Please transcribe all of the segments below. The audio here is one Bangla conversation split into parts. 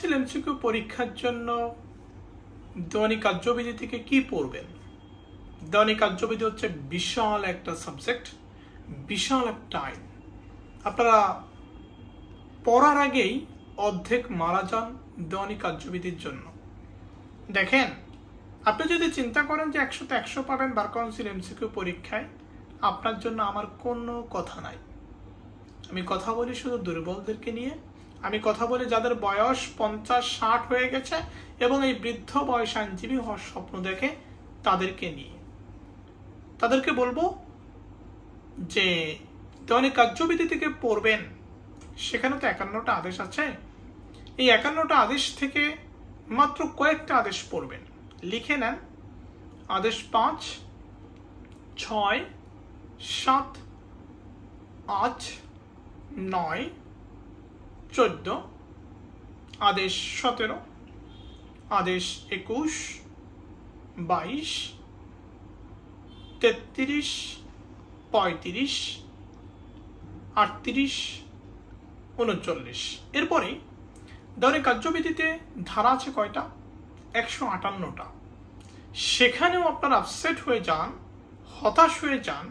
ছিল এমসিকিউ পরীক্ষার জন্য দৈনিক কার্যবিধি থেকে কি পড়বেন দৈনিক কার্যবিধি হচ্ছে বিশাল একটা সাবজেক্ট বিশাল একটা আইন আপনারা পড়ার আগেই অর্ধেক মারা যান দৈনিক কার্যবিধির জন্য দেখেন আপনি যদি চিন্তা করেন যে একশো তো একশো পাবেন বার কাউন্সিল এমসিকিউ পরীক্ষায় আপনার জন্য আমার কোনো কথা নাই আমি কথা বলি শুধু দুর্বলদেরকে নিয়ে আমি কথা বলি যাদের বয়স পঞ্চাশ ষাট হয়ে গেছে এবং এই বৃদ্ধ বয়স আইনজীবী হওয়ার স্বপ্ন দেখে তাদেরকে নিয়ে তাদেরকে বলবো যে অনেক কার্যবিধি থেকে পড়বেন সেখানে তো একান্নটা আদেশ আছে এই একান্নটা আদেশ থেকে মাত্র কয়েকটা আদেশ পড়বেন লিখে নেন আদেশ পাঁচ ছয় সাত আট নয় চোদ্দ আদেশ সতেরো আদেশ একুশ বাইশ তেত্রিশ পঁয়ত্রিশ আটত্রিশ উনচল্লিশ এরপরে দরে কার্যবিধিতে ধারা আছে কয়টা একশো আটান্নটা সেখানেও আপনারা আপসেট হয়ে যান হতাশ হয়ে যান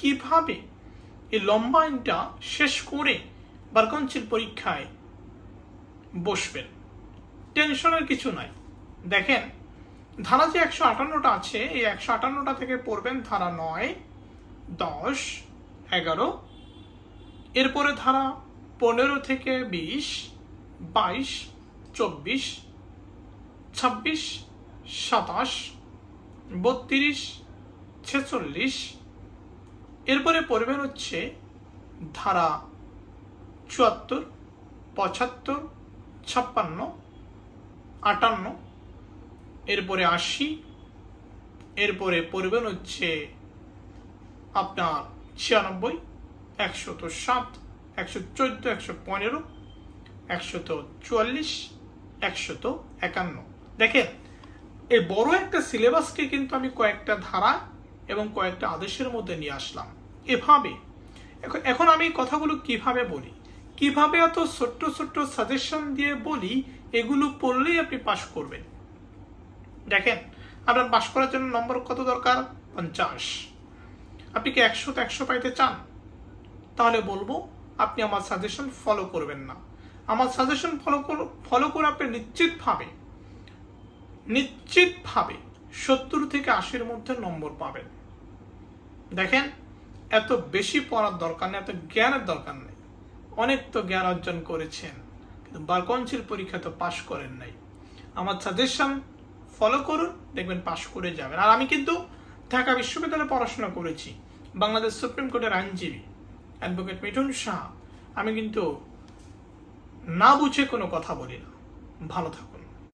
কিভাবে এই লম্বা আইনটা শেষ করে বার পরীক্ষায় বসবেন টেনশনের কিছু নাই দেখেন ধারা যে একশো আটান্নটা আছে এই একশো আটান্নটা থেকে পড়বেন ধারা নয় দশ এগারো এরপরে ধারা পনেরো থেকে বিশ বাইশ চব্বিশ ছাব্বিশ সাতাশ বত্রিশ ছেচল্লিশ এরপরে পড়বেন হচ্ছে ধারা চুয়াত্তর পঁচাত্তর ছাপ্পান্ন আটান্ন এরপরে আশি এরপরে পড়বেন হচ্ছে আপনার ছিয়ানব্বই একশত সাত একশো চোদ্দ একশো পনেরো একশত চুয়াল্লিশ একশত একান্ন দেখেন এই বড় একটা সিলেবাসকে কিন্তু আমি কয়েকটা ধারা এবং কয়েকটা আদেশের মধ্যে নিয়ে আসলাম এভাবে এখন আমি কথাগুলো কিভাবে বলি কিভাবে এত ছোট্ট ছোট্ট সাজেশন দিয়ে বলি এগুলো পড়লেই আপনি পাশ করবেন দেখেন আপনার পাশ করার জন্য নম্বর কত দরকার পঞ্চাশ আপনি কি একশো একশো পাইতে চান তাহলে বলবো আপনি আমার সাজেশন ফলো করবেন না আমার সাজেশন ফলো ফলো করে আপনি নিশ্চিতভাবে নিশ্চিতভাবে সত্তর থেকে আশির মধ্যে নম্বর পাবেন দেখেন এত বেশি পড়ার দরকার নেই এত জ্ঞানের দরকার নেই অনেক তো জ্ঞান অর্জন করেছেন কিন্তু বারকঞ্চির পরীক্ষা তো পাশ করেন নাই আমার সাজেশন ফলো করুন দেখবেন পাশ করে যাবেন আর আমি কিন্তু ঢাকা বিশ্ববিদ্যালয়ে পড়াশোনা করেছি বাংলাদেশ সুপ্রিম কোর্টের আইনজীবী অ্যাডভোকেট মিঠুন শাহ আমি কিন্তু না বুঝে কোনো কথা বলি না ভালো থাকুন